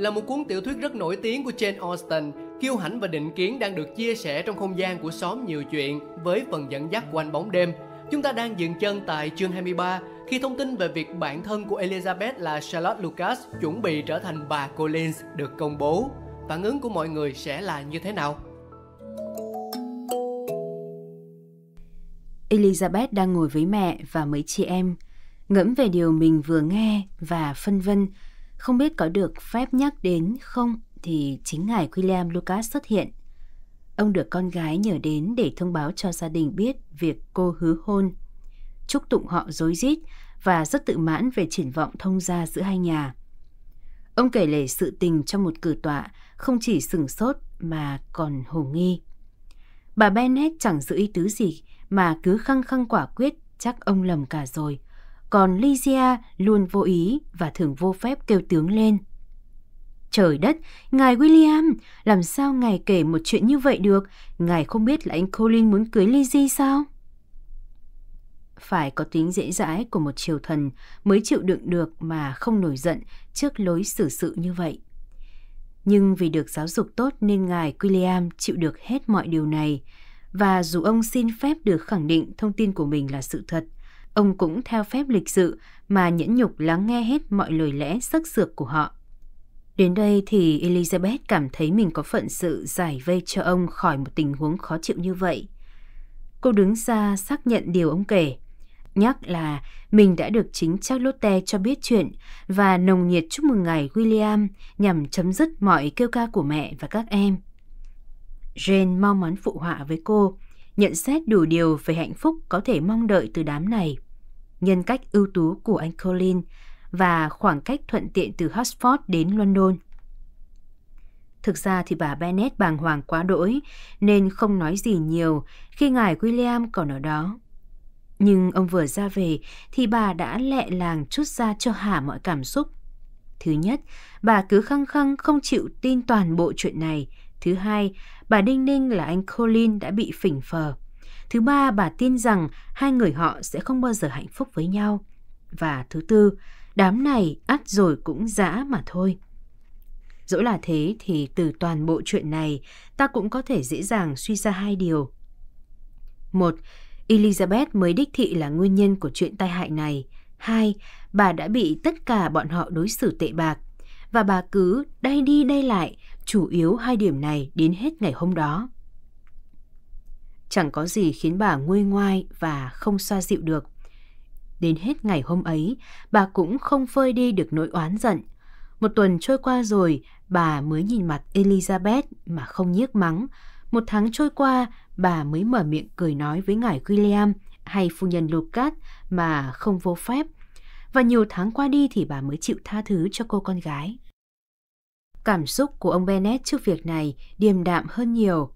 là một cuốn tiểu thuyết rất nổi tiếng của Jane Austen, kiêu hãnh và định kiến đang được chia sẻ trong không gian của xóm nhiều chuyện với phần dẫn dắt của anh bóng đêm. Chúng ta đang dừng chân tại chương 23 khi thông tin về việc bản thân của Elizabeth là Charlotte Lucas chuẩn bị trở thành bà Collins được công bố. Phản ứng của mọi người sẽ là như thế nào? Elizabeth đang ngồi với mẹ và mấy chị em, ngẫm về điều mình vừa nghe và phân vân không biết có được phép nhắc đến không thì chính ngài William Lucas xuất hiện. Ông được con gái nhờ đến để thông báo cho gia đình biết việc cô hứa hôn. Chúc tụng họ dối rít và rất tự mãn về triển vọng thông gia giữa hai nhà. Ông kể lể sự tình trong một cử tọa không chỉ sừng sốt mà còn hồ nghi. Bà Bennett chẳng giữ ý tứ gì mà cứ khăng khăng quả quyết chắc ông lầm cả rồi còn Lysia luôn vô ý và thường vô phép kêu tướng lên. Trời đất, ngài William, làm sao ngài kể một chuyện như vậy được? Ngài không biết là anh Colin muốn cưới Lizzie sao? Phải có tính dễ dãi của một triều thần mới chịu đựng được mà không nổi giận trước lối xử sự như vậy. Nhưng vì được giáo dục tốt nên ngài William chịu được hết mọi điều này. Và dù ông xin phép được khẳng định thông tin của mình là sự thật – ông cũng theo phép lịch sự mà nhẫn nhục lắng nghe hết mọi lời lẽ sắc sược của họ. Đến đây thì Elizabeth cảm thấy mình có phận sự giải vây cho ông khỏi một tình huống khó chịu như vậy. Cô đứng ra xác nhận điều ông kể, nhắc là mình đã được chính Charlotte cho biết chuyện và nồng nhiệt chúc mừng ngày William nhằm chấm dứt mọi kêu ca của mẹ và các em. Jane mau mắn phụ họa với cô, nhận xét đủ điều về hạnh phúc có thể mong đợi từ đám này. Nhân cách ưu tú của anh Colin và khoảng cách thuận tiện từ Oxford đến London. Thực ra thì bà Bennet bàng hoàng quá đỗi nên không nói gì nhiều khi ngài William còn ở đó. Nhưng ông vừa ra về thì bà đã lẹ làng chút ra cho hả mọi cảm xúc. Thứ nhất, bà cứ khăng khăng không chịu tin toàn bộ chuyện này – Thứ hai, bà đinh ninh là anh Colin đã bị phỉnh phờ. Thứ ba, bà tin rằng hai người họ sẽ không bao giờ hạnh phúc với nhau. Và thứ tư, đám này ắt rồi cũng dã mà thôi. Dẫu là thế thì từ toàn bộ chuyện này, ta cũng có thể dễ dàng suy ra hai điều. Một, Elizabeth mới đích thị là nguyên nhân của chuyện tai hại này. Hai, bà đã bị tất cả bọn họ đối xử tệ bạc. Và bà cứ đây đi đây lại, chủ yếu hai điểm này đến hết ngày hôm đó. Chẳng có gì khiến bà nguôi ngoai và không xoa dịu được. Đến hết ngày hôm ấy, bà cũng không phơi đi được nỗi oán giận. Một tuần trôi qua rồi, bà mới nhìn mặt Elizabeth mà không nhiếc mắng. Một tháng trôi qua, bà mới mở miệng cười nói với ngài William hay phu nhân Lucas mà không vô phép. Và nhiều tháng qua đi thì bà mới chịu tha thứ cho cô con gái. Cảm xúc của ông Bennett trước việc này điềm đạm hơn nhiều.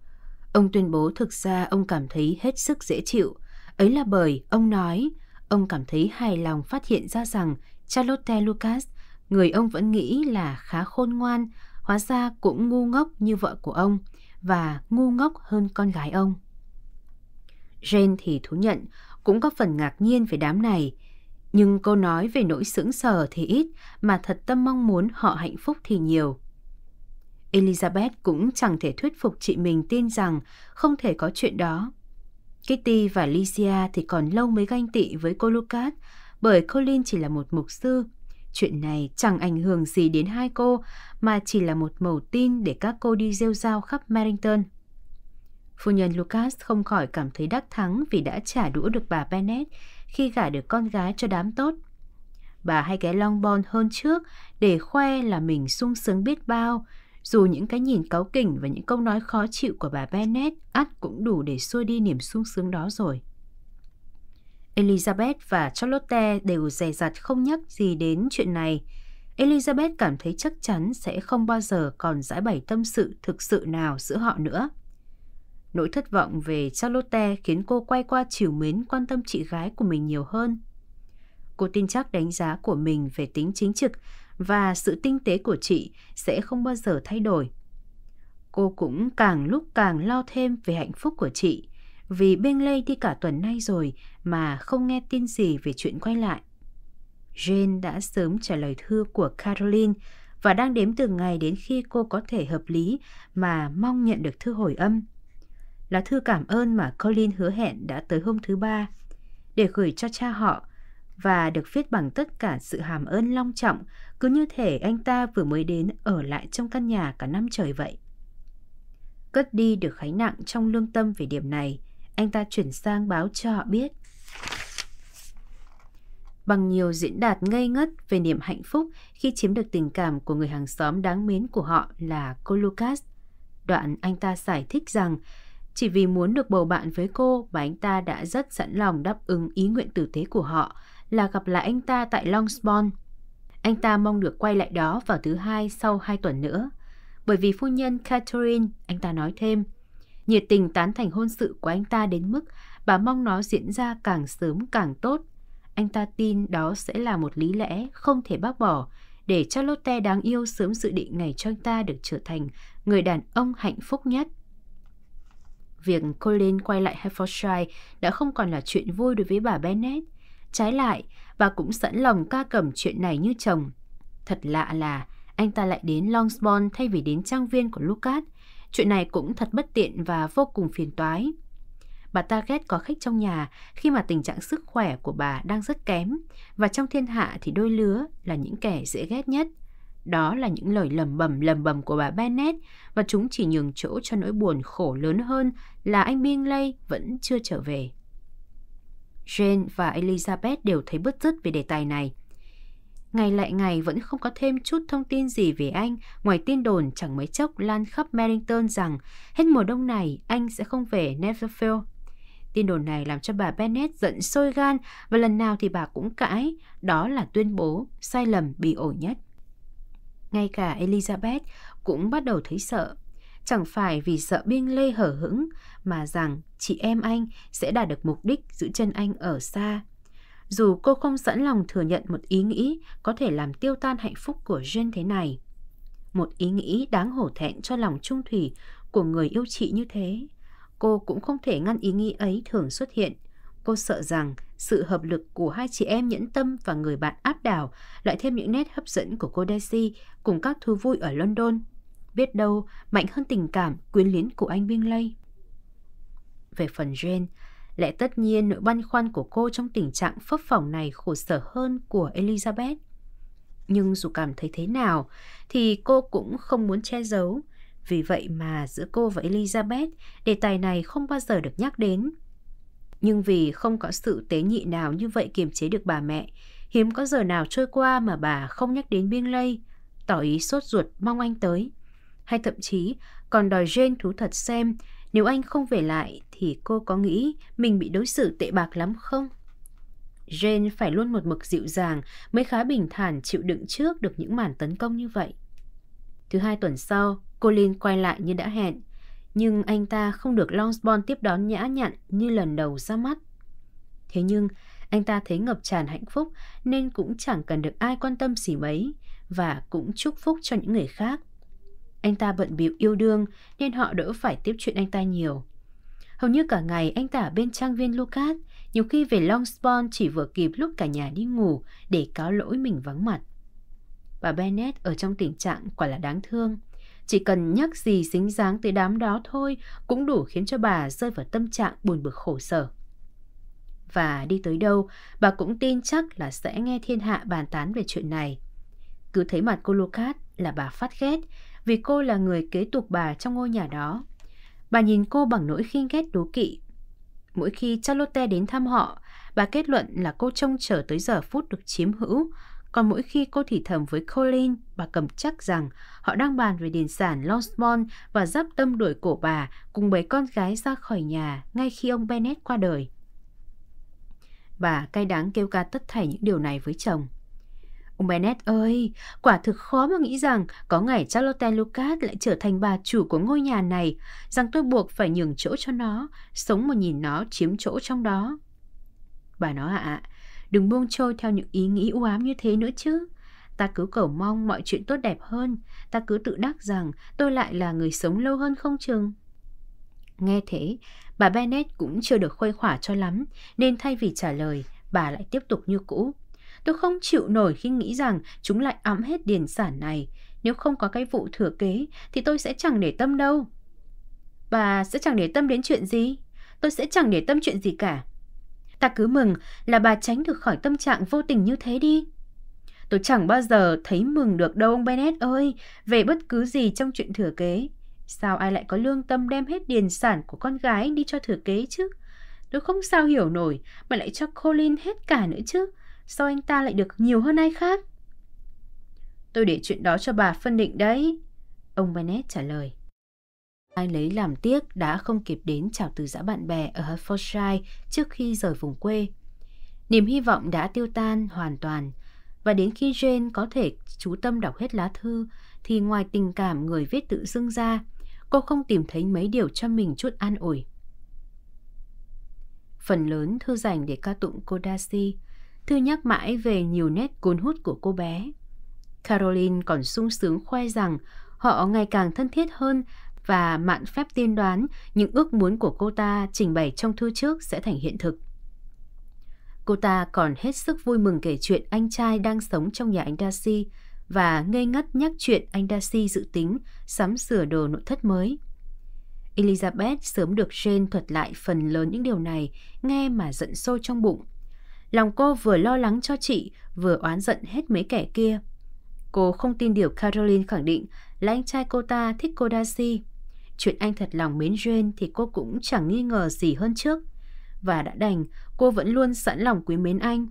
Ông tuyên bố thực ra ông cảm thấy hết sức dễ chịu. Ấy là bởi ông nói, ông cảm thấy hài lòng phát hiện ra rằng Charlotte Lucas, người ông vẫn nghĩ là khá khôn ngoan, hóa ra cũng ngu ngốc như vợ của ông và ngu ngốc hơn con gái ông. Jane thì thú nhận cũng có phần ngạc nhiên về đám này, nhưng cô nói về nỗi sững sờ thì ít mà thật tâm mong muốn họ hạnh phúc thì nhiều. Elizabeth cũng chẳng thể thuyết phục chị mình tin rằng không thể có chuyện đó. Kitty và Licia thì còn lâu mới ganh tị với cô Lucas bởi Colin chỉ là một mục sư. Chuyện này chẳng ảnh hưởng gì đến hai cô mà chỉ là một mẩu tin để các cô đi rêu rao khắp Merrington. Phu nhân Lucas không khỏi cảm thấy đắc thắng vì đã trả đũa được bà Bennet khi gả được con gái cho đám tốt. Bà hay ghé Longbourn hơn trước để khoe là mình sung sướng biết bao dù những cái nhìn cáu kỉnh và những câu nói khó chịu của bà Bennet, ắt cũng đủ để xua đi niềm sung sướng đó rồi. Elizabeth và Charlotte đều dè dặt không nhắc gì đến chuyện này. Elizabeth cảm thấy chắc chắn sẽ không bao giờ còn giải bày tâm sự thực sự nào giữa họ nữa. Nỗi thất vọng về Charlotte khiến cô quay qua chiều mến quan tâm chị gái của mình nhiều hơn. Cô tin chắc đánh giá của mình về tính chính trực và sự tinh tế của chị sẽ không bao giờ thay đổi. Cô cũng càng lúc càng lo thêm về hạnh phúc của chị, vì bên Lê đi cả tuần nay rồi mà không nghe tin gì về chuyện quay lại. Jane đã sớm trả lời thư của Caroline và đang đếm từng ngày đến khi cô có thể hợp lý mà mong nhận được thư hồi âm. Là thư cảm ơn mà Colin hứa hẹn đã tới hôm thứ ba để gửi cho cha họ và được viết bằng tất cả sự hàm ơn long trọng cứ như thể anh ta vừa mới đến ở lại trong căn nhà cả năm trời vậy. Cất đi được khái nặng trong lương tâm về điểm này, anh ta chuyển sang báo cho họ biết. Bằng nhiều diễn đạt ngây ngất về niềm hạnh phúc khi chiếm được tình cảm của người hàng xóm đáng mến của họ là cô Lucas. Đoạn anh ta giải thích rằng chỉ vì muốn được bầu bạn với cô mà anh ta đã rất sẵn lòng đáp ứng ý nguyện tử tế của họ là gặp lại anh ta tại Longspon anh ta mong được quay lại đó vào thứ hai sau hai tuần nữa. Bởi vì phu nhân Catherine, anh ta nói thêm, nhiệt tình tán thành hôn sự của anh ta đến mức bà mong nó diễn ra càng sớm càng tốt. Anh ta tin đó sẽ là một lý lẽ không thể bác bỏ để Charlotte đáng yêu sớm dự định ngày cho anh ta được trở thành người đàn ông hạnh phúc nhất. Việc Colin quay lại Hertfordshire đã không còn là chuyện vui đối với bà Bennet. Trái lại, và cũng sẵn lòng ca cầm chuyện này như chồng. Thật lạ là anh ta lại đến Longbourn thay vì đến trang viên của Lucas. Chuyện này cũng thật bất tiện và vô cùng phiền toái. Bà ta ghét có khách trong nhà khi mà tình trạng sức khỏe của bà đang rất kém và trong thiên hạ thì đôi lứa là những kẻ dễ ghét nhất. Đó là những lời lầm bầm lầm bầm của bà Bennett và chúng chỉ nhường chỗ cho nỗi buồn khổ lớn hơn là anh Bingley vẫn chưa trở về. Jane và Elizabeth đều thấy bứt rứt về đề tài này. Ngày lại ngày vẫn không có thêm chút thông tin gì về anh, ngoài tin đồn chẳng mấy chốc lan khắp Merrington rằng hết mùa đông này anh sẽ không về Netherfield. Tin đồn này làm cho bà Bennet giận sôi gan và lần nào thì bà cũng cãi, đó là tuyên bố sai lầm bị ổi nhất. Ngay cả Elizabeth cũng bắt đầu thấy sợ chẳng phải vì sợ binh lê hở hững mà rằng chị em anh sẽ đạt được mục đích giữ chân anh ở xa. Dù cô không sẵn lòng thừa nhận một ý nghĩ có thể làm tiêu tan hạnh phúc của Jane thế này. Một ý nghĩ đáng hổ thẹn cho lòng trung thủy của người yêu chị như thế. Cô cũng không thể ngăn ý nghĩ ấy thường xuất hiện. Cô sợ rằng sự hợp lực của hai chị em nhẫn tâm và người bạn áp đảo lại thêm những nét hấp dẫn của cô Daisy cùng các thú vui ở London biết đâu mạnh hơn tình cảm quyến luyến của anh Binh Lây. Về phần Jane, lẽ tất nhiên nỗi băn khoăn của cô trong tình trạng phấp phỏng này khổ sở hơn của Elizabeth. Nhưng dù cảm thấy thế nào thì cô cũng không muốn che giấu. Vì vậy mà giữa cô và Elizabeth, đề tài này không bao giờ được nhắc đến. Nhưng vì không có sự tế nhị nào như vậy kiềm chế được bà mẹ, hiếm có giờ nào trôi qua mà bà không nhắc đến Bingley, tỏ ý sốt ruột mong anh tới hay thậm chí còn đòi Jane thú thật xem nếu anh không về lại thì cô có nghĩ mình bị đối xử tệ bạc lắm không? Jane phải luôn một mực dịu dàng mới khá bình thản chịu đựng trước được những màn tấn công như vậy. Thứ hai tuần sau, Colin quay lại như đã hẹn, nhưng anh ta không được Longbourn tiếp đón nhã nhặn như lần đầu ra mắt. Thế nhưng, anh ta thấy ngập tràn hạnh phúc nên cũng chẳng cần được ai quan tâm gì mấy và cũng chúc phúc cho những người khác. Anh ta bận bịu yêu đương nên họ đỡ phải tiếp chuyện anh ta nhiều. Hầu như cả ngày anh ta ở bên trang viên Lucas, nhiều khi về Longspon chỉ vừa kịp lúc cả nhà đi ngủ để cáo lỗi mình vắng mặt. Bà Bennett ở trong tình trạng quả là đáng thương. Chỉ cần nhắc gì xính dáng tới đám đó thôi cũng đủ khiến cho bà rơi vào tâm trạng buồn bực khổ sở. Và đi tới đâu, bà cũng tin chắc là sẽ nghe thiên hạ bàn tán về chuyện này. Cứ thấy mặt cô Lucas là bà phát ghét, vì cô là người kế tục bà trong ngôi nhà đó. Bà nhìn cô bằng nỗi khinh ghét đố kỵ. Mỗi khi Charlotte đến thăm họ, bà kết luận là cô trông chờ tới giờ phút được chiếm hữu, còn mỗi khi cô thì thầm với Colin, bà cầm chắc rằng họ đang bàn về đền sản Lonsmond và dắp tâm đuổi cổ bà cùng bấy con gái ra khỏi nhà ngay khi ông Bennett qua đời. Bà cay đắng kêu ca tất thảy những điều này với chồng. Bennett ơi, quả thực khó mà nghĩ rằng có ngày Charlotte Lucas lại trở thành bà chủ của ngôi nhà này, rằng tôi buộc phải nhường chỗ cho nó, sống mà nhìn nó chiếm chỗ trong đó. Bà nói ạ, à, đừng buông trôi theo những ý nghĩ u ám như thế nữa chứ. Ta cứ cầu mong mọi chuyện tốt đẹp hơn, ta cứ tự đắc rằng tôi lại là người sống lâu hơn không chừng. Nghe thế, bà Bennett cũng chưa được khuây khỏa cho lắm, nên thay vì trả lời, bà lại tiếp tục như cũ. Tôi không chịu nổi khi nghĩ rằng chúng lại ẵm hết điền sản này. Nếu không có cái vụ thừa kế thì tôi sẽ chẳng để tâm đâu. Bà sẽ chẳng để tâm đến chuyện gì? Tôi sẽ chẳng để tâm chuyện gì cả. Ta cứ mừng là bà tránh được khỏi tâm trạng vô tình như thế đi. Tôi chẳng bao giờ thấy mừng được đâu ông Bennett ơi, về bất cứ gì trong chuyện thừa kế. Sao ai lại có lương tâm đem hết điền sản của con gái đi cho thừa kế chứ? Tôi không sao hiểu nổi, mà lại cho Colin hết cả nữa chứ sao anh ta lại được nhiều hơn ai khác? Tôi để chuyện đó cho bà phân định đấy, ông Bennett trả lời. Ai lấy làm tiếc đã không kịp đến chào từ giã bạn bè ở Hertfordshire trước khi rời vùng quê. Niềm hy vọng đã tiêu tan hoàn toàn, và đến khi Jane có thể chú tâm đọc hết lá thư, thì ngoài tình cảm người viết tự dưng ra, cô không tìm thấy mấy điều cho mình chút an ủi. Phần lớn thư dành để ca tụng Darcy. Thư nhắc mãi về nhiều nét cuốn hút của cô bé. Caroline còn sung sướng khoe rằng họ ngày càng thân thiết hơn và mạn phép tiên đoán những ước muốn của cô ta trình bày trong thư trước sẽ thành hiện thực. Cô ta còn hết sức vui mừng kể chuyện anh trai đang sống trong nhà anh Darcy và ngây ngất nhắc chuyện anh Darcy dự tính sắm sửa đồ nội thất mới. Elizabeth sớm được Jane thuật lại phần lớn những điều này, nghe mà giận sôi trong bụng. Lòng cô vừa lo lắng cho chị, vừa oán giận hết mấy kẻ kia. Cô không tin điều Caroline khẳng định là anh trai cô ta thích cô Darcy. Chuyện anh thật lòng mến Jane thì cô cũng chẳng nghi ngờ gì hơn trước. Và đã đành, cô vẫn luôn sẵn lòng quý mến anh.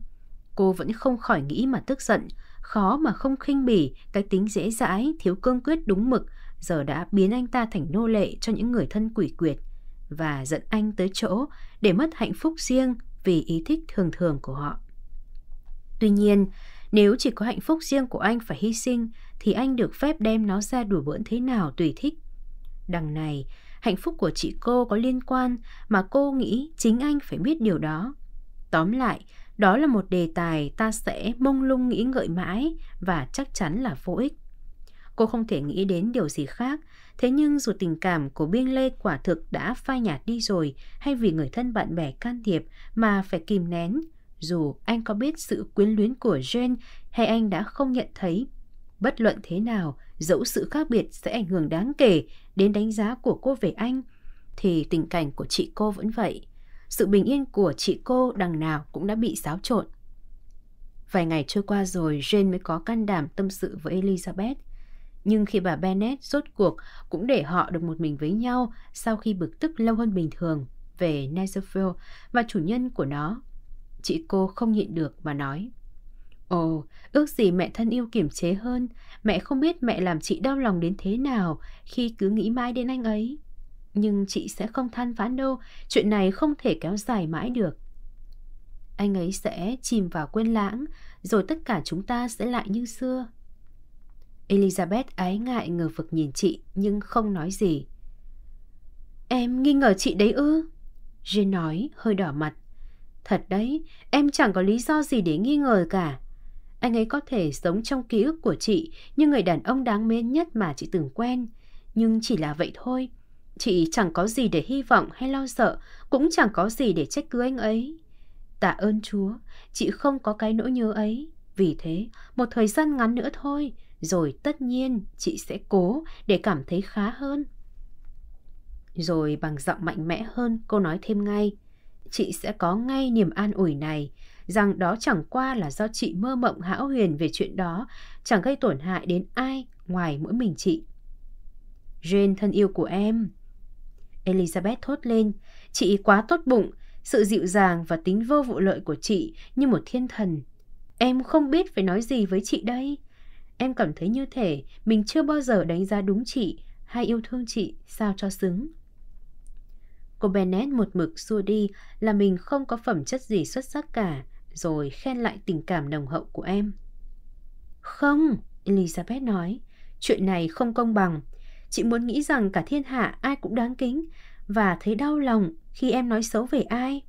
Cô vẫn không khỏi nghĩ mà tức giận, khó mà không khinh bỉ cái tính dễ dãi, thiếu cương quyết đúng mực giờ đã biến anh ta thành nô lệ cho những người thân quỷ quyệt và giận anh tới chỗ để mất hạnh phúc riêng vì ý thích thường thường của họ. Tuy nhiên, nếu chỉ có hạnh phúc riêng của anh phải hy sinh thì anh được phép đem nó ra đùa bỡn thế nào tùy thích. Đằng này, hạnh phúc của chị cô có liên quan mà cô nghĩ chính anh phải biết điều đó. Tóm lại, đó là một đề tài ta sẽ mông lung nghĩ ngợi mãi và chắc chắn là vô ích. Cô không thể nghĩ đến điều gì khác, thế nhưng dù tình cảm của Biên Lê quả thực đã phai nhạt đi rồi hay vì người thân bạn bè can thiệp mà phải kìm nén, dù anh có biết sự quyến luyến của Jen hay anh đã không nhận thấy. Bất luận thế nào, dẫu sự khác biệt sẽ ảnh hưởng đáng kể đến đánh giá của cô về anh, thì tình cảnh của chị cô vẫn vậy. Sự bình yên của chị cô đằng nào cũng đã bị xáo trộn. Vài ngày trôi qua rồi, Jane mới có can đảm tâm sự với Elizabeth – nhưng khi bà Bennet rốt cuộc cũng để họ được một mình với nhau sau khi bực tức lâu hơn bình thường về Netherfield và chủ nhân của nó. Chị cô không nhịn được mà nói. Ồ, ước gì mẹ thân yêu kiềm chế hơn, mẹ không biết mẹ làm chị đau lòng đến thế nào khi cứ nghĩ mãi đến anh ấy. Nhưng chị sẽ không than vãn đâu, chuyện này không thể kéo dài mãi được. Anh ấy sẽ chìm vào quên lãng, rồi tất cả chúng ta sẽ lại như xưa. Elizabeth ái ngại ngờ vực nhìn chị nhưng không nói gì. Em nghi ngờ chị đấy ư? Jane nói, hơi đỏ mặt. Thật đấy, em chẳng có lý do gì để nghi ngờ cả. Anh ấy có thể sống trong ký ức của chị như người đàn ông đáng mến nhất mà chị từng quen. Nhưng chỉ là vậy thôi. Chị chẳng có gì để hy vọng hay lo sợ, cũng chẳng có gì để trách cứ anh ấy. Tạ ơn Chúa, chị không có cái nỗi nhớ ấy. Vì thế, một thời gian ngắn nữa thôi, rồi tất nhiên chị sẽ cố để cảm thấy khá hơn. Rồi bằng giọng mạnh mẽ hơn cô nói thêm ngay. Chị sẽ có ngay niềm an ủi này rằng đó chẳng qua là do chị mơ mộng hão huyền về chuyện đó, chẳng gây tổn hại đến ai ngoài mỗi mình chị. Jane thân yêu của em. Elizabeth thốt lên, chị quá tốt bụng, sự dịu dàng và tính vô vụ lợi của chị như một thiên thần. Em không biết phải nói gì với chị đây. Em cảm thấy như thể mình chưa bao giờ đánh giá đúng chị hay yêu thương chị sao cho xứng. Cô Bennett một mực xua đi là mình không có phẩm chất gì xuất sắc cả, rồi khen lại tình cảm nồng hậu của em. Không, Elizabeth nói, chuyện này không công bằng. Chị muốn nghĩ rằng cả thiên hạ ai cũng đáng kính và thấy đau lòng khi em nói xấu về ai.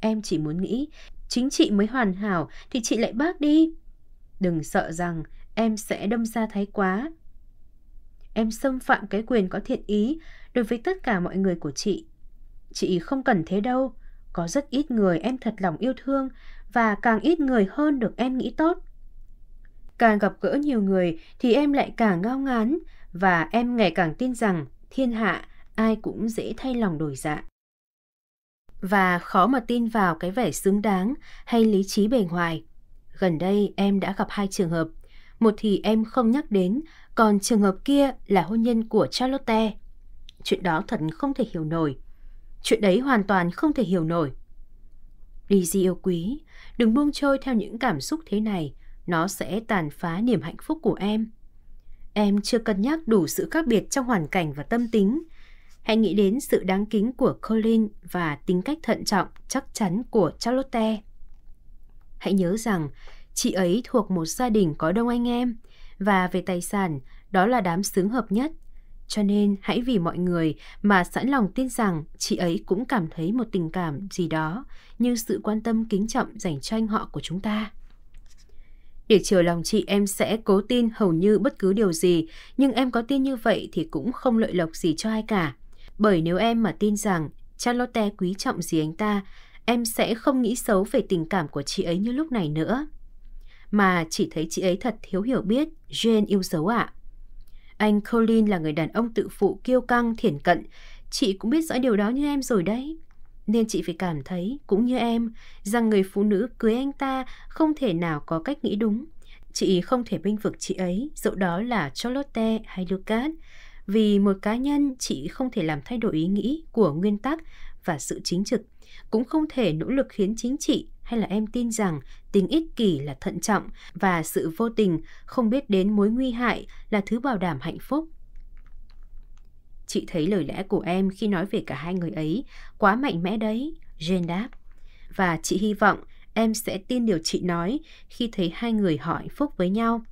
Em chỉ muốn nghĩ chính chị mới hoàn hảo thì chị lại bác đi. Đừng sợ rằng em sẽ đâm ra thái quá. Em xâm phạm cái quyền có thiện ý đối với tất cả mọi người của chị. Chị không cần thế đâu, có rất ít người em thật lòng yêu thương và càng ít người hơn được em nghĩ tốt. Càng gặp gỡ nhiều người thì em lại càng ngao ngán và em ngày càng tin rằng thiên hạ ai cũng dễ thay lòng đổi dạ. Và khó mà tin vào cái vẻ xứng đáng hay lý trí bề ngoài. Gần đây em đã gặp hai trường hợp một thì em không nhắc đến, còn trường hợp kia là hôn nhân của Charlotte. Chuyện đó thật không thể hiểu nổi. Chuyện đấy hoàn toàn không thể hiểu nổi. Lizzie yêu quý, đừng buông trôi theo những cảm xúc thế này, nó sẽ tàn phá niềm hạnh phúc của em. Em chưa cân nhắc đủ sự khác biệt trong hoàn cảnh và tâm tính. Hãy nghĩ đến sự đáng kính của Colin và tính cách thận trọng chắc chắn của Charlotte. Hãy nhớ rằng Chị ấy thuộc một gia đình có đông anh em và về tài sản, đó là đám xứng hợp nhất. Cho nên hãy vì mọi người mà sẵn lòng tin rằng chị ấy cũng cảm thấy một tình cảm gì đó như sự quan tâm kính trọng dành cho anh họ của chúng ta. Để chiều lòng chị em sẽ cố tin hầu như bất cứ điều gì, nhưng em có tin như vậy thì cũng không lợi lộc gì cho ai cả. Bởi nếu em mà tin rằng Charlotte quý trọng gì anh ta, em sẽ không nghĩ xấu về tình cảm của chị ấy như lúc này nữa mà chỉ thấy chị ấy thật thiếu hiểu biết, Jane yêu dấu ạ. À. Anh Colin là người đàn ông tự phụ kiêu căng, thiển cận. Chị cũng biết rõ điều đó như em rồi đấy. Nên chị phải cảm thấy, cũng như em, rằng người phụ nữ cưới anh ta không thể nào có cách nghĩ đúng. Chị không thể binh vực chị ấy, dẫu đó là Charlotte hay Lucas. Vì một cá nhân, chị không thể làm thay đổi ý nghĩ của nguyên tắc và sự chính trực. Cũng không thể nỗ lực khiến chính chị hay là em tin rằng tính ích kỷ là thận trọng và sự vô tình không biết đến mối nguy hại là thứ bảo đảm hạnh phúc Chị thấy lời lẽ của em khi nói về cả hai người ấy quá mạnh mẽ đấy, Jane đáp. Và chị hy vọng em sẽ tin điều chị nói khi thấy hai người họ hạnh phúc với nhau.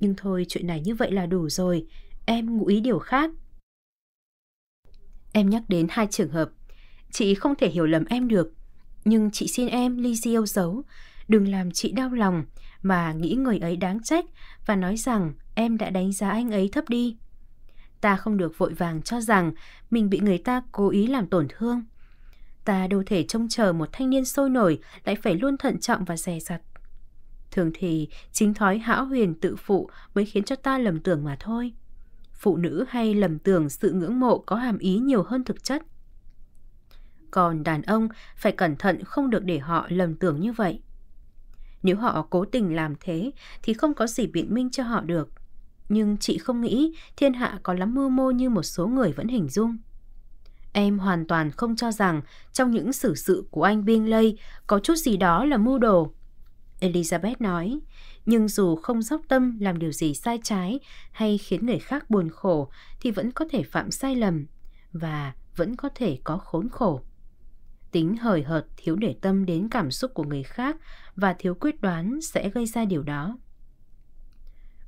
Nhưng thôi chuyện này như vậy là đủ rồi, em ngụ ý điều khác. Em nhắc đến hai trường hợp. Chị không thể hiểu lầm em được nhưng chị xin em ly diêu giấu, đừng làm chị đau lòng mà nghĩ người ấy đáng trách và nói rằng em đã đánh giá anh ấy thấp đi. Ta không được vội vàng cho rằng mình bị người ta cố ý làm tổn thương. Ta đâu thể trông chờ một thanh niên sôi nổi lại phải luôn thận trọng và dè dặt. Thường thì chính thói hão huyền tự phụ mới khiến cho ta lầm tưởng mà thôi. Phụ nữ hay lầm tưởng sự ngưỡng mộ có hàm ý nhiều hơn thực chất còn đàn ông phải cẩn thận không được để họ lầm tưởng như vậy. Nếu họ cố tình làm thế thì không có gì biện minh cho họ được. Nhưng chị không nghĩ thiên hạ có lắm mưu mô như một số người vẫn hình dung. Em hoàn toàn không cho rằng trong những xử sự của anh lây có chút gì đó là mưu đồ. Elizabeth nói, nhưng dù không dốc tâm làm điều gì sai trái hay khiến người khác buồn khổ thì vẫn có thể phạm sai lầm và vẫn có thể có khốn khổ tính hời hợt thiếu để tâm đến cảm xúc của người khác và thiếu quyết đoán sẽ gây ra điều đó.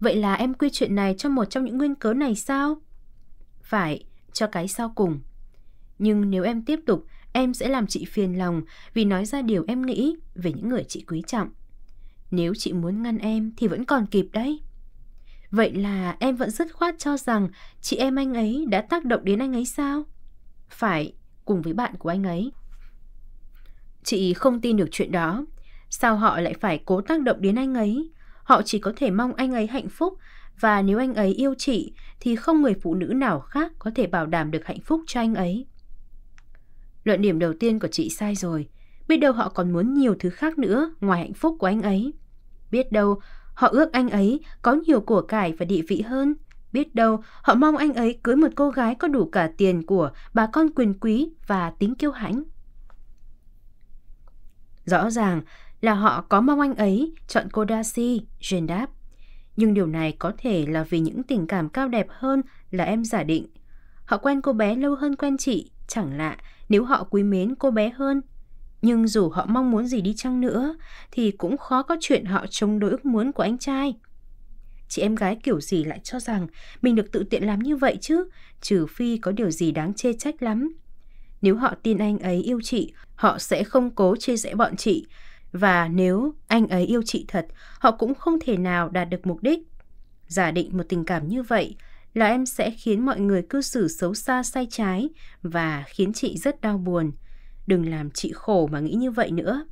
Vậy là em quy chuyện này cho một trong những nguyên cớ này sao? Phải, cho cái sau cùng. Nhưng nếu em tiếp tục, em sẽ làm chị phiền lòng vì nói ra điều em nghĩ về những người chị quý trọng. Nếu chị muốn ngăn em thì vẫn còn kịp đấy. Vậy là em vẫn dứt khoát cho rằng chị em anh ấy đã tác động đến anh ấy sao? Phải, cùng với bạn của anh ấy. Chị không tin được chuyện đó. Sao họ lại phải cố tác động đến anh ấy? Họ chỉ có thể mong anh ấy hạnh phúc và nếu anh ấy yêu chị thì không người phụ nữ nào khác có thể bảo đảm được hạnh phúc cho anh ấy. Luận điểm đầu tiên của chị sai rồi. Biết đâu họ còn muốn nhiều thứ khác nữa ngoài hạnh phúc của anh ấy. Biết đâu họ ước anh ấy có nhiều của cải và địa vị hơn. Biết đâu họ mong anh ấy cưới một cô gái có đủ cả tiền của bà con quyền quý và tính kiêu hãnh. Rõ ràng là họ có mong anh ấy chọn cô Darcy, Jane đáp. Nhưng điều này có thể là vì những tình cảm cao đẹp hơn là em giả định. Họ quen cô bé lâu hơn quen chị, chẳng lạ nếu họ quý mến cô bé hơn. Nhưng dù họ mong muốn gì đi chăng nữa thì cũng khó có chuyện họ chống đối ước muốn của anh trai. Chị em gái kiểu gì lại cho rằng mình được tự tiện làm như vậy chứ, trừ phi có điều gì đáng chê trách lắm. Nếu họ tin anh ấy yêu chị, họ sẽ không cố chia rẽ bọn chị. Và nếu anh ấy yêu chị thật, họ cũng không thể nào đạt được mục đích. Giả định một tình cảm như vậy là em sẽ khiến mọi người cư xử xấu xa sai trái và khiến chị rất đau buồn. Đừng làm chị khổ mà nghĩ như vậy nữa.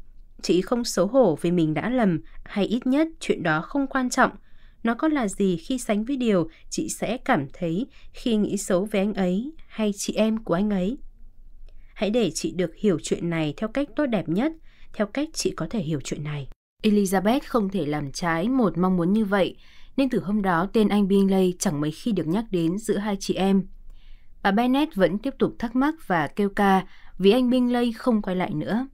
Chị không xấu hổ vì mình đã lầm hay ít nhất chuyện đó không quan trọng. Nó có là gì khi sánh với điều chị sẽ cảm thấy khi nghĩ xấu về anh ấy hay chị em của anh ấy. Hãy để chị được hiểu chuyện này theo cách tốt đẹp nhất, theo cách chị có thể hiểu chuyện này. Elizabeth không thể làm trái một mong muốn như vậy, nên từ hôm đó tên anh Bingley chẳng mấy khi được nhắc đến giữa hai chị em. Bà Bennet vẫn tiếp tục thắc mắc và kêu ca vì anh Bingley không quay lại nữa.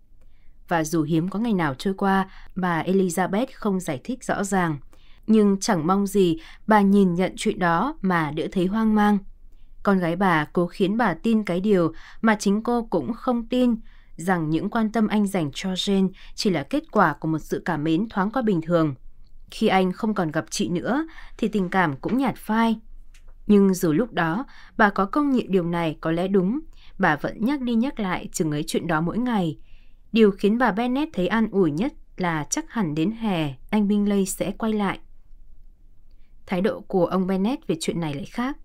Và dù hiếm có ngày nào trôi qua, bà Elizabeth không giải thích rõ ràng. Nhưng chẳng mong gì bà nhìn nhận chuyện đó mà đỡ thấy hoang mang. Con gái bà cố khiến bà tin cái điều mà chính cô cũng không tin, rằng những quan tâm anh dành cho Jane chỉ là kết quả của một sự cảm mến thoáng qua bình thường. Khi anh không còn gặp chị nữa thì tình cảm cũng nhạt phai. Nhưng dù lúc đó bà có công nhận điều này có lẽ đúng, bà vẫn nhắc đi nhắc lại chừng ấy chuyện đó mỗi ngày. Điều khiến bà Bennett thấy an ủi nhất là chắc hẳn đến hè anh Bingley sẽ quay lại. Thái độ của ông Bennett về chuyện này lại khác.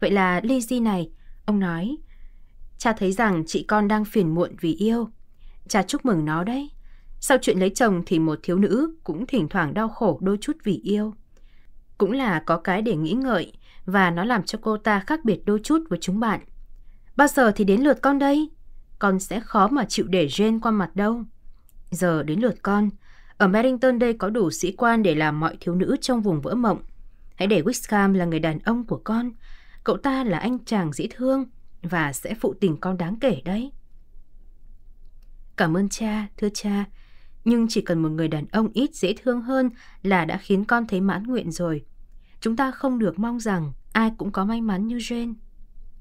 Vậy là ly di này, ông nói. Cha thấy rằng chị con đang phiền muộn vì yêu. Cha chúc mừng nó đấy. Sau chuyện lấy chồng thì một thiếu nữ cũng thỉnh thoảng đau khổ đôi chút vì yêu. Cũng là có cái để nghĩ ngợi và nó làm cho cô ta khác biệt đôi chút với chúng bạn. Bao giờ thì đến lượt con đây? Con sẽ khó mà chịu để Jane qua mặt đâu. Giờ đến lượt con. Ở Merrington đây có đủ sĩ quan để làm mọi thiếu nữ trong vùng vỡ mộng. Hãy để Wickham là người đàn ông của con cậu ta là anh chàng dĩ thương và sẽ phụ tình con đáng kể đấy. Cảm ơn cha, thưa cha, nhưng chỉ cần một người đàn ông ít dễ thương hơn là đã khiến con thấy mãn nguyện rồi. Chúng ta không được mong rằng ai cũng có may mắn như Jane.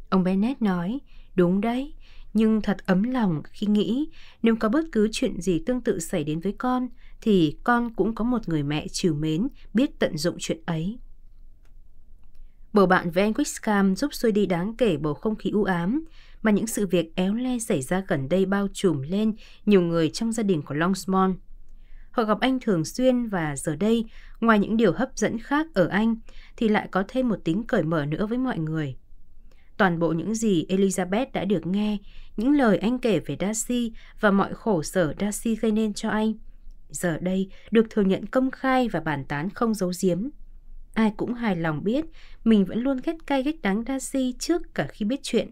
Ông Bennett nói, đúng đấy, nhưng thật ấm lòng khi nghĩ nếu có bất cứ chuyện gì tương tự xảy đến với con thì con cũng có một người mẹ trìu mến biết tận dụng chuyện ấy. Bầu bạn với anh Wixcam giúp xôi đi đáng kể bầu không khí u ám, mà những sự việc éo le xảy ra gần đây bao trùm lên nhiều người trong gia đình của Longsmore. Họ gặp anh thường xuyên và giờ đây, ngoài những điều hấp dẫn khác ở anh, thì lại có thêm một tính cởi mở nữa với mọi người. Toàn bộ những gì Elizabeth đã được nghe, những lời anh kể về Darcy và mọi khổ sở Darcy gây nên cho anh, giờ đây được thừa nhận công khai và bàn tán không giấu giếm. Ai cũng hài lòng biết mình vẫn luôn ghét cay ghét đắng Darcy trước cả khi biết chuyện.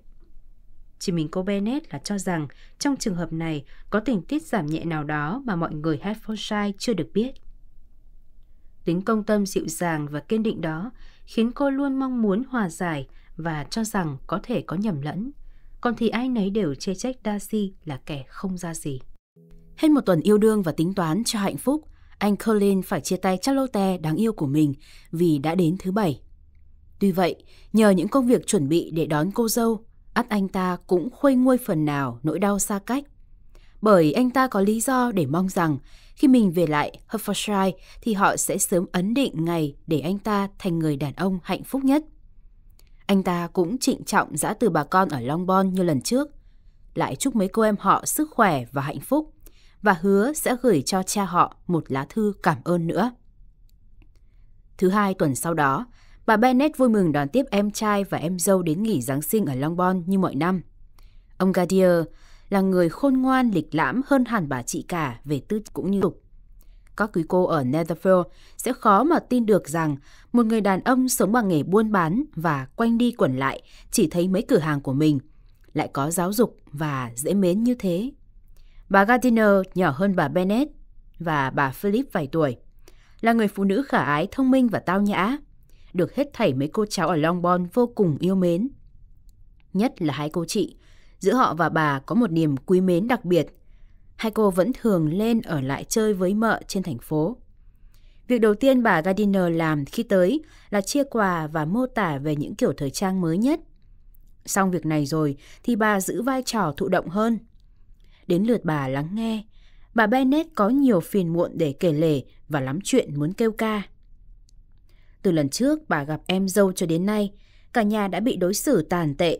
Chỉ mình cô Bennett là cho rằng trong trường hợp này có tình tiết giảm nhẹ nào đó mà mọi người Hertfordshire chưa được biết. Tính công tâm dịu dàng và kiên định đó khiến cô luôn mong muốn hòa giải và cho rằng có thể có nhầm lẫn. Còn thì ai nấy đều chê trách Darcy là kẻ không ra gì. Hết một tuần yêu đương và tính toán cho hạnh phúc – anh Colin phải chia tay Charlotte đáng yêu của mình vì đã đến thứ bảy. Tuy vậy, nhờ những công việc chuẩn bị để đón cô dâu, ắt anh ta cũng khuây nguôi phần nào nỗi đau xa cách. Bởi anh ta có lý do để mong rằng khi mình về lại Hertfordshire thì họ sẽ sớm ấn định ngày để anh ta thành người đàn ông hạnh phúc nhất. Anh ta cũng trịnh trọng dã từ bà con ở Longbourn như lần trước, lại chúc mấy cô em họ sức khỏe và hạnh phúc và hứa sẽ gửi cho cha họ một lá thư cảm ơn nữa. Thứ hai tuần sau đó, bà Bennett vui mừng đón tiếp em trai và em dâu đến nghỉ Giáng sinh ở Long Bon như mọi năm. Ông Gadier là người khôn ngoan lịch lãm hơn hẳn bà chị cả về tư cũng như tục. Các quý cô ở Netherfield sẽ khó mà tin được rằng một người đàn ông sống bằng nghề buôn bán và quanh đi quẩn lại chỉ thấy mấy cửa hàng của mình, lại có giáo dục và dễ mến như thế Bà Gardiner nhỏ hơn bà Bennett và bà Philip vài tuổi. Là người phụ nữ khả ái, thông minh và tao nhã, được hết thảy mấy cô cháu ở Longbourn vô cùng yêu mến. Nhất là hai cô chị, giữa họ và bà có một niềm quý mến đặc biệt. Hai cô vẫn thường lên ở lại chơi với mợ trên thành phố. Việc đầu tiên bà Gardiner làm khi tới là chia quà và mô tả về những kiểu thời trang mới nhất. Xong việc này rồi thì bà giữ vai trò thụ động hơn – đến lượt bà lắng nghe. Bà Bennett có nhiều phiền muộn để kể lể và lắm chuyện muốn kêu ca. Từ lần trước bà gặp em dâu cho đến nay, cả nhà đã bị đối xử tàn tệ.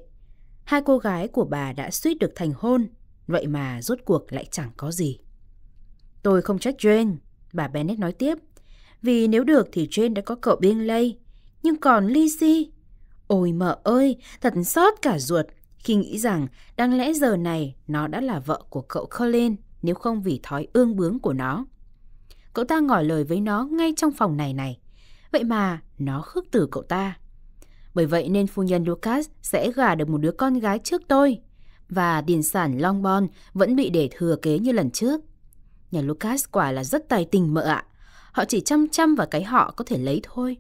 Hai cô gái của bà đã suýt được thành hôn, vậy mà rốt cuộc lại chẳng có gì. Tôi không trách Jane, bà Bennett nói tiếp, vì nếu được thì Jane đã có cậu Bingley, nhưng còn Lizzie... Ôi mợ ơi, thật xót cả ruột khi nghĩ rằng đáng lẽ giờ này nó đã là vợ của cậu Colin nếu không vì thói ương bướng của nó. Cậu ta ngỏ lời với nó ngay trong phòng này này. Vậy mà nó khước từ cậu ta. Bởi vậy nên phu nhân Lucas sẽ gả được một đứa con gái trước tôi. Và điền sản Long Bon vẫn bị để thừa kế như lần trước. Nhà Lucas quả là rất tài tình mợ ạ. Họ chỉ chăm chăm vào cái họ có thể lấy thôi.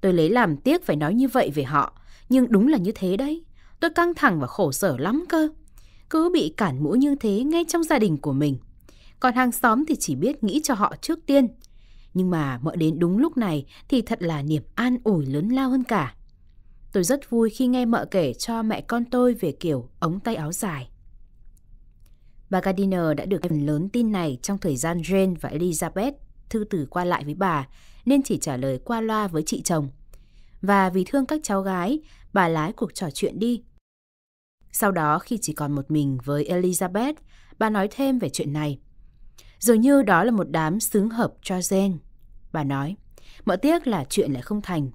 Tôi lấy làm tiếc phải nói như vậy về họ, nhưng đúng là như thế đấy. Tôi căng thẳng và khổ sở lắm cơ. Cứ bị cản mũi như thế ngay trong gia đình của mình. Còn hàng xóm thì chỉ biết nghĩ cho họ trước tiên. Nhưng mà mợ đến đúng lúc này thì thật là niềm an ủi lớn lao hơn cả. Tôi rất vui khi nghe mợ kể cho mẹ con tôi về kiểu ống tay áo dài. Bà Gardiner đã được phần lớn tin này trong thời gian Jane và Elizabeth thư từ qua lại với bà, nên chỉ trả lời qua loa với chị chồng. Và vì thương các cháu gái, bà lái cuộc trò chuyện đi, sau đó khi chỉ còn một mình với Elizabeth, bà nói thêm về chuyện này. Dường như đó là một đám xứng hợp cho Jane. Bà nói, mọi tiếc là chuyện lại không thành.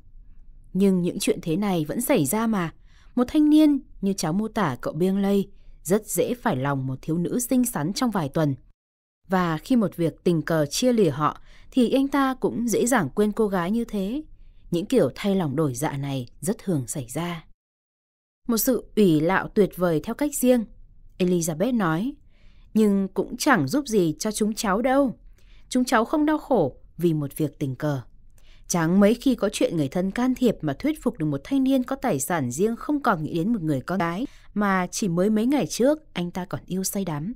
Nhưng những chuyện thế này vẫn xảy ra mà. Một thanh niên như cháu mô tả cậu Lây rất dễ phải lòng một thiếu nữ xinh xắn trong vài tuần. Và khi một việc tình cờ chia lìa họ thì anh ta cũng dễ dàng quên cô gái như thế. Những kiểu thay lòng đổi dạ này rất thường xảy ra. Một sự ủy lạo tuyệt vời theo cách riêng. Elizabeth nói, nhưng cũng chẳng giúp gì cho chúng cháu đâu. Chúng cháu không đau khổ vì một việc tình cờ. Chẳng mấy khi có chuyện người thân can thiệp mà thuyết phục được một thanh niên có tài sản riêng không còn nghĩ đến một người con gái mà chỉ mới mấy ngày trước anh ta còn yêu say đắm.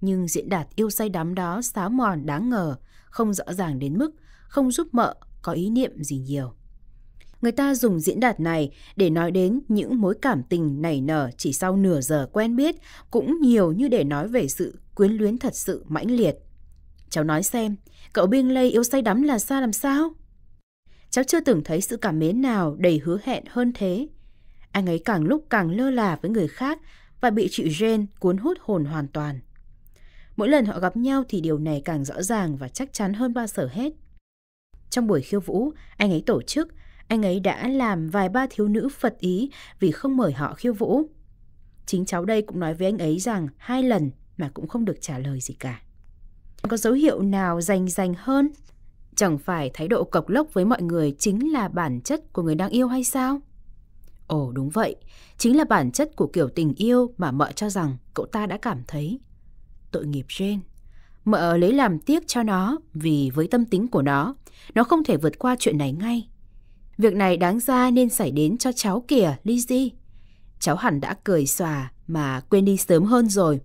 Nhưng diễn đạt yêu say đắm đó xáo mòn đáng ngờ, không rõ ràng đến mức không giúp mợ có ý niệm gì nhiều người ta dùng diễn đạt này để nói đến những mối cảm tình nảy nở chỉ sau nửa giờ quen biết, cũng nhiều như để nói về sự quyến luyến thật sự mãnh liệt. Cháu nói xem, cậu lây yêu say đắm là xa làm sao? Cháu chưa từng thấy sự cảm mến nào đầy hứa hẹn hơn thế. Anh ấy càng lúc càng lơ là với người khác và bị chị Jane cuốn hút hồn hoàn toàn. Mỗi lần họ gặp nhau thì điều này càng rõ ràng và chắc chắn hơn bao giờ hết. Trong buổi khiêu vũ, anh ấy tổ chức anh ấy đã làm vài ba thiếu nữ phật ý vì không mời họ khiêu vũ. Chính cháu đây cũng nói với anh ấy rằng hai lần mà cũng không được trả lời gì cả. có dấu hiệu nào rành rành hơn? Chẳng phải thái độ cộc lốc với mọi người chính là bản chất của người đang yêu hay sao? Ồ đúng vậy, chính là bản chất của kiểu tình yêu mà mợ cho rằng cậu ta đã cảm thấy. Tội nghiệp Jane. Mợ lấy làm tiếc cho nó vì với tâm tính của nó, nó không thể vượt qua chuyện này ngay. Việc này đáng ra nên xảy đến cho cháu kìa, Lizzie. Cháu hẳn đã cười xòa mà quên đi sớm hơn rồi.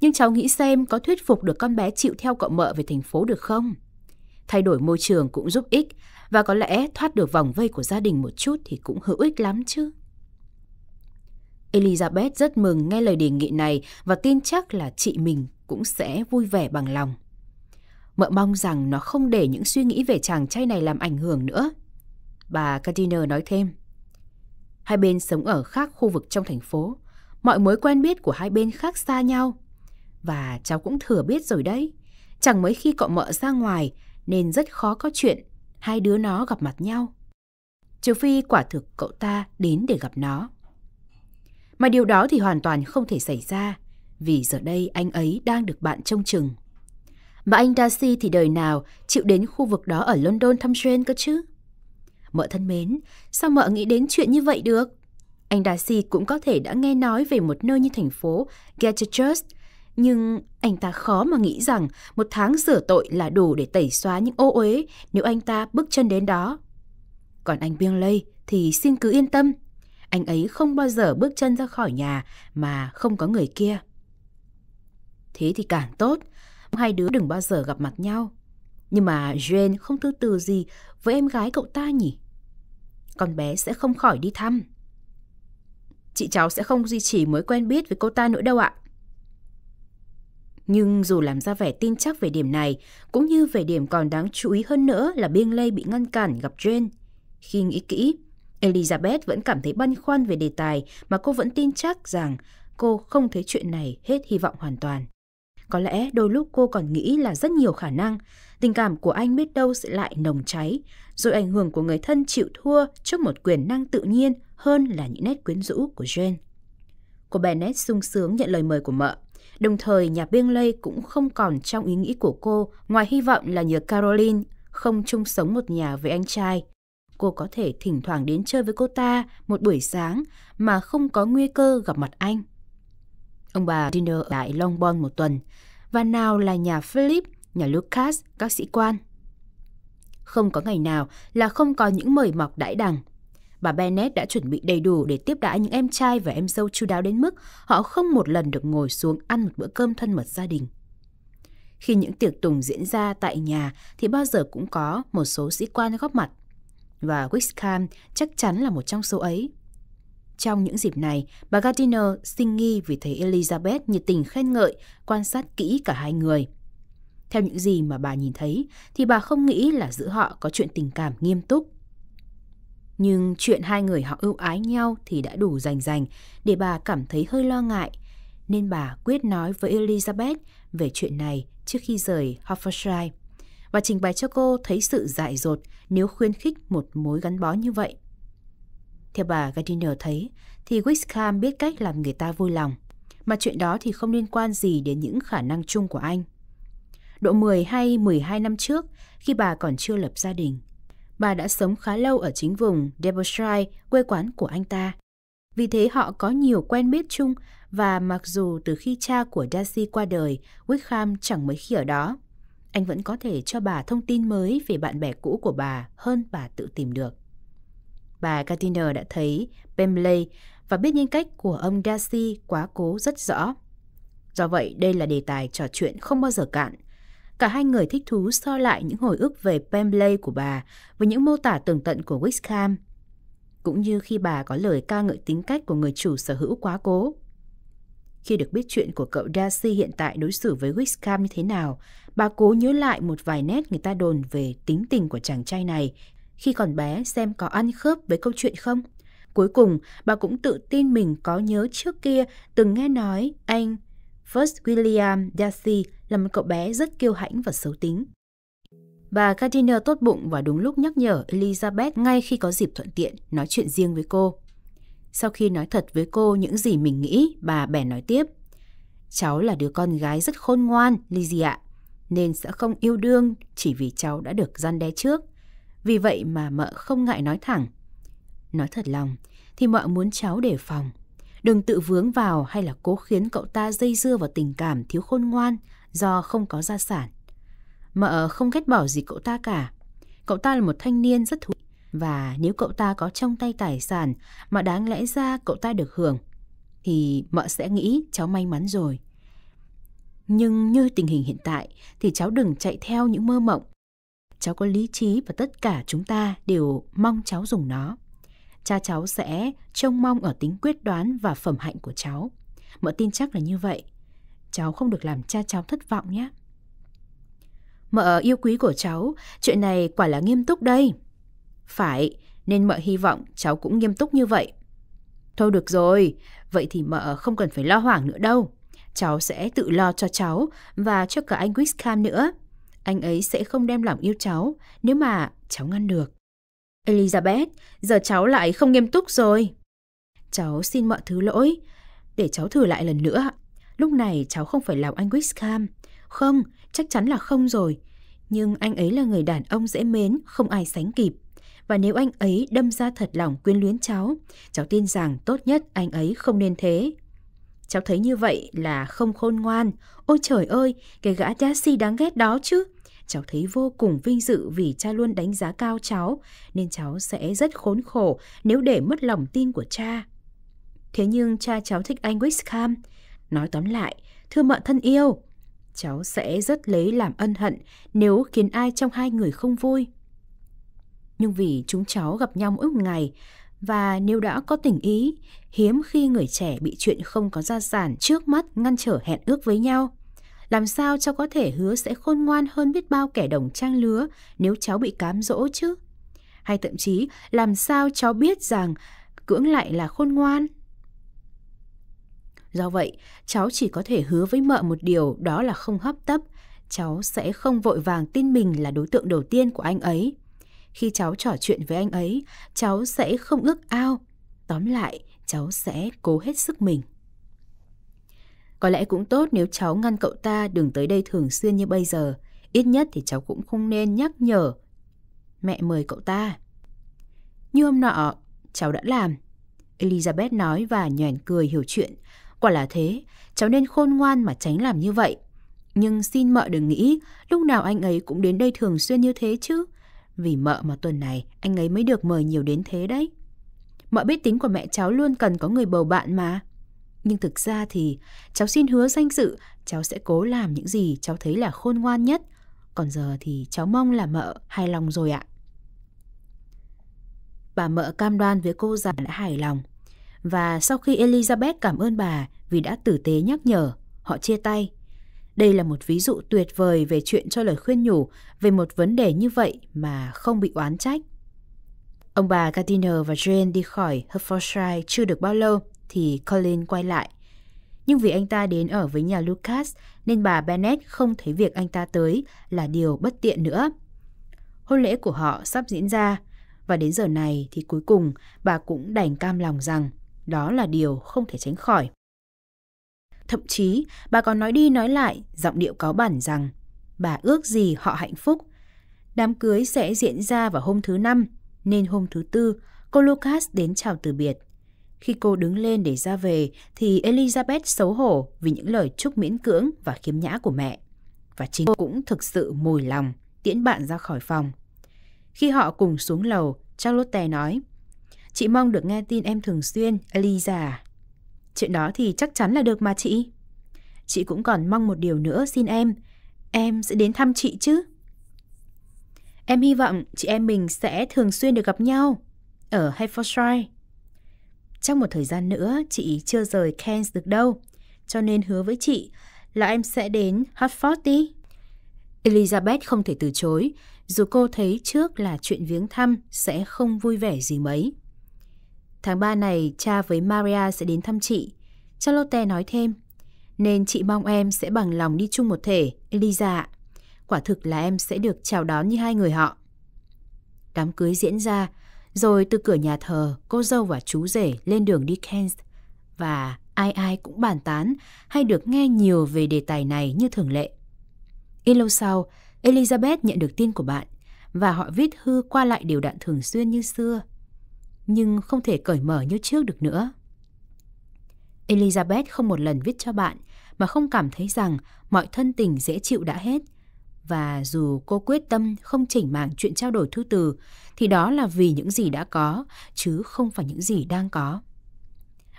Nhưng cháu nghĩ xem có thuyết phục được con bé chịu theo cậu mợ về thành phố được không? Thay đổi môi trường cũng giúp ích và có lẽ thoát được vòng vây của gia đình một chút thì cũng hữu ích lắm chứ. Elizabeth rất mừng nghe lời đề nghị này và tin chắc là chị mình cũng sẽ vui vẻ bằng lòng. Mợ mong rằng nó không để những suy nghĩ về chàng trai này làm ảnh hưởng nữa Bà Gardiner nói thêm. Hai bên sống ở khác khu vực trong thành phố. Mọi mối quen biết của hai bên khác xa nhau. Và cháu cũng thừa biết rồi đấy. Chẳng mấy khi cậu mợ ra ngoài nên rất khó có chuyện hai đứa nó gặp mặt nhau. Trừ phi quả thực cậu ta đến để gặp nó. Mà điều đó thì hoàn toàn không thể xảy ra vì giờ đây anh ấy đang được bạn trông chừng. Mà anh Darcy thì đời nào chịu đến khu vực đó ở London thăm Jane cơ chứ? Mợ thân mến, sao mợ nghĩ đến chuyện như vậy được? Anh Darcy cũng có thể đã nghe nói về một nơi như thành phố Gatchurch, nhưng anh ta khó mà nghĩ rằng một tháng rửa tội là đủ để tẩy xóa những ô uế nếu anh ta bước chân đến đó. Còn anh Bingley thì xin cứ yên tâm, anh ấy không bao giờ bước chân ra khỏi nhà mà không có người kia. Thế thì càng tốt, hai đứa đừng bao giờ gặp mặt nhau. Nhưng mà Jane không tư từ gì với em gái cậu ta nhỉ? Con bé sẽ không khỏi đi thăm. Chị cháu sẽ không duy trì mối quen biết với cô ta nữa đâu ạ. Nhưng dù làm ra vẻ tin chắc về điểm này, cũng như về điểm còn đáng chú ý hơn nữa là Biên Lê bị ngăn cản gặp Jane. Khi nghĩ kỹ, Elizabeth vẫn cảm thấy băn khoăn về đề tài mà cô vẫn tin chắc rằng cô không thấy chuyện này hết hy vọng hoàn toàn. Có lẽ đôi lúc cô còn nghĩ là rất nhiều khả năng, tình cảm của anh biết đâu sẽ lại nồng cháy, rồi ảnh hưởng của người thân chịu thua trước một quyền năng tự nhiên hơn là những nét quyến rũ của Jen. Cô Bennett sung sướng nhận lời mời của mợ. Đồng thời, nhà Bingley cũng không còn trong ý nghĩ của cô ngoài hy vọng là nhờ Caroline không chung sống một nhà với anh trai. Cô có thể thỉnh thoảng đến chơi với cô ta một buổi sáng mà không có nguy cơ gặp mặt anh. Ông bà dinner tại Longbourn một tuần, và nào là nhà Philip, nhà Lucas, các sĩ quan. Không có ngày nào là không có những mời mọc đãi đằng. Bà Bennett đã chuẩn bị đầy đủ để tiếp đãi những em trai và em dâu chu đáo đến mức họ không một lần được ngồi xuống ăn một bữa cơm thân mật gia đình. Khi những tiệc tùng diễn ra tại nhà thì bao giờ cũng có một số sĩ quan góp mặt. Và Wickham chắc chắn là một trong số ấy. Trong những dịp này, bà Gardiner sinh nghi vì thấy Elizabeth nhiệt tình khen ngợi, quan sát kỹ cả hai người. Theo những gì mà bà nhìn thấy, thì bà không nghĩ là giữa họ có chuyện tình cảm nghiêm túc. Nhưng chuyện hai người họ ưu ái nhau thì đã đủ rành rành để bà cảm thấy hơi lo ngại, nên bà quyết nói với Elizabeth về chuyện này trước khi rời Hertfordshire và trình bày cho cô thấy sự dại dột nếu khuyến khích một mối gắn bó như vậy. Theo bà Gardiner thấy, thì Wickham biết cách làm người ta vui lòng, mà chuyện đó thì không liên quan gì đến những khả năng chung của anh. Độ 10 hay 12 năm trước, khi bà còn chưa lập gia đình, bà đã sống khá lâu ở chính vùng Devonshire quê quán của anh ta. Vì thế họ có nhiều quen biết chung và mặc dù từ khi cha của Darcy qua đời, Wickham chẳng mấy khi ở đó, anh vẫn có thể cho bà thông tin mới về bạn bè cũ của bà hơn bà tự tìm được bà Gardiner đã thấy Pemley và biết nhân cách của ông Darcy quá cố rất rõ. Do vậy, đây là đề tài trò chuyện không bao giờ cạn. Cả hai người thích thú so lại những hồi ức về Pemley của bà với những mô tả tường tận của Wickham, cũng như khi bà có lời ca ngợi tính cách của người chủ sở hữu quá cố. Khi được biết chuyện của cậu Darcy hiện tại đối xử với Wickham như thế nào, bà cố nhớ lại một vài nét người ta đồn về tính tình của chàng trai này khi còn bé xem có ăn khớp với câu chuyện không. Cuối cùng, bà cũng tự tin mình có nhớ trước kia từng nghe nói anh First William Darcy là một cậu bé rất kiêu hãnh và xấu tính. Bà Gardiner tốt bụng và đúng lúc nhắc nhở Elizabeth ngay khi có dịp thuận tiện nói chuyện riêng với cô. Sau khi nói thật với cô những gì mình nghĩ, bà bèn nói tiếp. Cháu là đứa con gái rất khôn ngoan, Lizzie ạ, nên sẽ không yêu đương chỉ vì cháu đã được gian đe trước. Vì vậy mà mợ không ngại nói thẳng. Nói thật lòng, thì mợ muốn cháu đề phòng. Đừng tự vướng vào hay là cố khiến cậu ta dây dưa vào tình cảm thiếu khôn ngoan do không có gia sản. Mợ không ghét bỏ gì cậu ta cả. Cậu ta là một thanh niên rất thú và nếu cậu ta có trong tay tài sản mà đáng lẽ ra cậu ta được hưởng thì mợ sẽ nghĩ cháu may mắn rồi. Nhưng như tình hình hiện tại thì cháu đừng chạy theo những mơ mộng cháu có lý trí và tất cả chúng ta đều mong cháu dùng nó. Cha cháu sẽ trông mong ở tính quyết đoán và phẩm hạnh của cháu. Mợ tin chắc là như vậy. Cháu không được làm cha cháu thất vọng nhé. Mợ yêu quý của cháu, chuyện này quả là nghiêm túc đây. Phải, nên mợ hy vọng cháu cũng nghiêm túc như vậy. Thôi được rồi, vậy thì mợ không cần phải lo hoảng nữa đâu. Cháu sẽ tự lo cho cháu và cho cả anh Wiscam nữa anh ấy sẽ không đem lòng yêu cháu nếu mà cháu ngăn được. Elizabeth, giờ cháu lại không nghiêm túc rồi. Cháu xin mọi thứ lỗi, để cháu thử lại lần nữa. Lúc này cháu không phải làm anh Wickham. Không, chắc chắn là không rồi. Nhưng anh ấy là người đàn ông dễ mến, không ai sánh kịp. Và nếu anh ấy đâm ra thật lòng quyến luyến cháu, cháu tin rằng tốt nhất anh ấy không nên thế. Cháu thấy như vậy là không khôn ngoan. Ôi trời ơi, cái gã Darcy đáng ghét đó chứ cháu thấy vô cùng vinh dự vì cha luôn đánh giá cao cháu, nên cháu sẽ rất khốn khổ nếu để mất lòng tin của cha. Thế nhưng cha cháu thích anh Wickham. Nói tóm lại, thưa mợ thân yêu, cháu sẽ rất lấy làm ân hận nếu khiến ai trong hai người không vui. Nhưng vì chúng cháu gặp nhau mỗi ngày, và nếu đã có tình ý, hiếm khi người trẻ bị chuyện không có gia sản trước mắt ngăn trở hẹn ước với nhau. Làm sao cháu có thể hứa sẽ khôn ngoan hơn biết bao kẻ đồng trang lứa nếu cháu bị cám dỗ chứ? Hay thậm chí, làm sao cháu biết rằng cưỡng lại là khôn ngoan? Do vậy, cháu chỉ có thể hứa với mợ một điều đó là không hấp tấp. Cháu sẽ không vội vàng tin mình là đối tượng đầu tiên của anh ấy. Khi cháu trò chuyện với anh ấy, cháu sẽ không ước ao. Tóm lại, cháu sẽ cố hết sức mình. Có lẽ cũng tốt nếu cháu ngăn cậu ta đừng tới đây thường xuyên như bây giờ. Ít nhất thì cháu cũng không nên nhắc nhở. Mẹ mời cậu ta. Như hôm nọ, cháu đã làm. Elizabeth nói và nhoẻn cười hiểu chuyện. Quả là thế, cháu nên khôn ngoan mà tránh làm như vậy. Nhưng xin mợ đừng nghĩ, lúc nào anh ấy cũng đến đây thường xuyên như thế chứ. Vì mợ mà tuần này, anh ấy mới được mời nhiều đến thế đấy. Mợ biết tính của mẹ cháu luôn cần có người bầu bạn mà nhưng thực ra thì cháu xin hứa danh dự cháu sẽ cố làm những gì cháu thấy là khôn ngoan nhất còn giờ thì cháu mong là mợ hài lòng rồi ạ bà mợ cam đoan với cô già đã hài lòng và sau khi elizabeth cảm ơn bà vì đã tử tế nhắc nhở họ chia tay đây là một ví dụ tuyệt vời về chuyện cho lời khuyên nhủ về một vấn đề như vậy mà không bị oán trách. Ông bà Gardiner và Jane đi khỏi Hertfordshire chưa được bao lâu thì Colin quay lại. Nhưng vì anh ta đến ở với nhà Lucas nên bà Bennett không thấy việc anh ta tới là điều bất tiện nữa. Hôn lễ của họ sắp diễn ra và đến giờ này thì cuối cùng bà cũng đành cam lòng rằng đó là điều không thể tránh khỏi. Thậm chí, bà còn nói đi nói lại giọng điệu cáo bản rằng bà ước gì họ hạnh phúc. Đám cưới sẽ diễn ra vào hôm thứ năm, nên hôm thứ tư, cô Lucas đến chào từ biệt. Khi cô đứng lên để ra về thì Elizabeth xấu hổ vì những lời chúc miễn cưỡng và khiếm nhã của mẹ. Và chính cô cũng thực sự mùi lòng, tiễn bạn ra khỏi phòng. Khi họ cùng xuống lầu, Charlotte nói, Chị mong được nghe tin em thường xuyên, Eliza. À? Chuyện đó thì chắc chắn là được mà chị. Chị cũng còn mong một điều nữa xin em. Em sẽ đến thăm chị chứ? Em hy vọng chị em mình sẽ thường xuyên được gặp nhau ở ờ, Hertfordshire. Trong một thời gian nữa, chị chưa rời Cairns được đâu, cho nên hứa với chị là em sẽ đến Hartford đi. Elizabeth không thể từ chối, dù cô thấy trước là chuyện viếng thăm sẽ không vui vẻ gì mấy. Tháng 3 này, cha với Maria sẽ đến thăm chị. Charlotte nói thêm, nên chị mong em sẽ bằng lòng đi chung một thể, Eliza Quả thực là em sẽ được chào đón như hai người họ. Đám cưới diễn ra, rồi từ cửa nhà thờ, cô dâu và chú rể lên đường đi Kent và ai ai cũng bàn tán hay được nghe nhiều về đề tài này như thường lệ. Ít lâu sau, Elizabeth nhận được tin của bạn và họ viết hư qua lại điều đạn thường xuyên như xưa, nhưng không thể cởi mở như trước được nữa. Elizabeth không một lần viết cho bạn mà không cảm thấy rằng mọi thân tình dễ chịu đã hết – và dù cô quyết tâm không chỉnh mảng chuyện trao đổi thư từ, thì đó là vì những gì đã có, chứ không phải những gì đang có.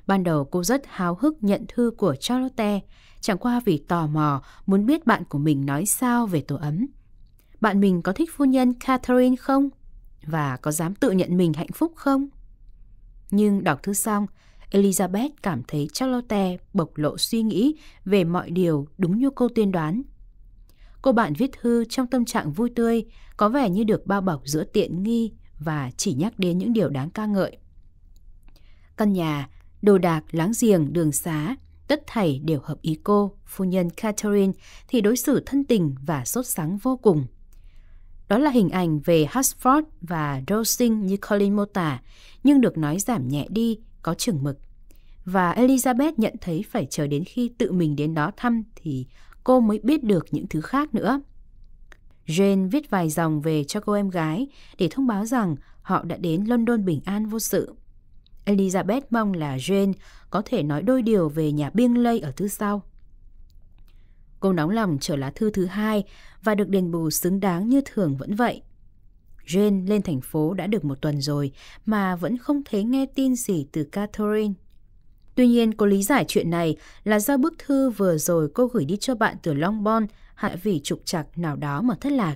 Ban đầu cô rất háo hức nhận thư của Charlotte, chẳng qua vì tò mò muốn biết bạn của mình nói sao về tổ ấm. Bạn mình có thích phu nhân Catherine không? Và có dám tự nhận mình hạnh phúc không? Nhưng đọc thư xong, Elizabeth cảm thấy Charlotte bộc lộ suy nghĩ về mọi điều đúng như cô tiên đoán – Cô bạn viết thư trong tâm trạng vui tươi, có vẻ như được bao bọc giữa tiện nghi và chỉ nhắc đến những điều đáng ca ngợi. Căn nhà, đồ đạc, láng giềng, đường xá, tất thảy đều hợp ý cô, phu nhân Catherine thì đối xử thân tình và sốt sắng vô cùng. Đó là hình ảnh về Hartford và Rosing như Colin mô tả, nhưng được nói giảm nhẹ đi, có chừng mực. Và Elizabeth nhận thấy phải chờ đến khi tự mình đến đó thăm thì cô mới biết được những thứ khác nữa. Jane viết vài dòng về cho cô em gái để thông báo rằng họ đã đến London bình an vô sự. Elizabeth mong là Jane có thể nói đôi điều về nhà biêng lây ở thứ sau. Cô nóng lòng trở lá thư thứ hai và được đền bù xứng đáng như thường vẫn vậy. Jane lên thành phố đã được một tuần rồi mà vẫn không thấy nghe tin gì từ Catherine. Tuy nhiên, cô lý giải chuyện này là do bức thư vừa rồi cô gửi đi cho bạn từ Long Bon, hạ vỉ trục trặc nào đó mà thất lạc.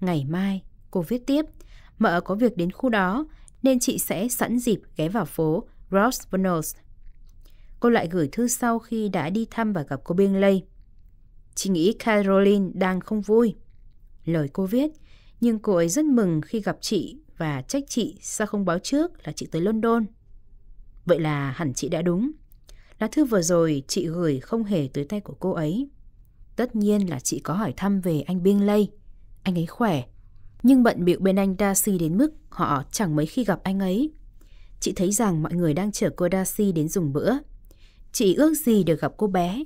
Ngày mai, cô viết tiếp, mợ có việc đến khu đó, nên chị sẽ sẵn dịp ghé vào phố Grosvenor. Cô lại gửi thư sau khi đã đi thăm và gặp cô Bingley. Chị nghĩ Caroline đang không vui. Lời cô viết, nhưng cô ấy rất mừng khi gặp chị và trách chị sao không báo trước là chị tới London. Vậy là hẳn chị đã đúng. Lá thư vừa rồi chị gửi không hề tới tay của cô ấy. Tất nhiên là chị có hỏi thăm về anh Biên Lây. Anh ấy khỏe. Nhưng bận bịu bên anh Darcy đến mức họ chẳng mấy khi gặp anh ấy. Chị thấy rằng mọi người đang chở cô Darcy đến dùng bữa. Chị ước gì được gặp cô bé.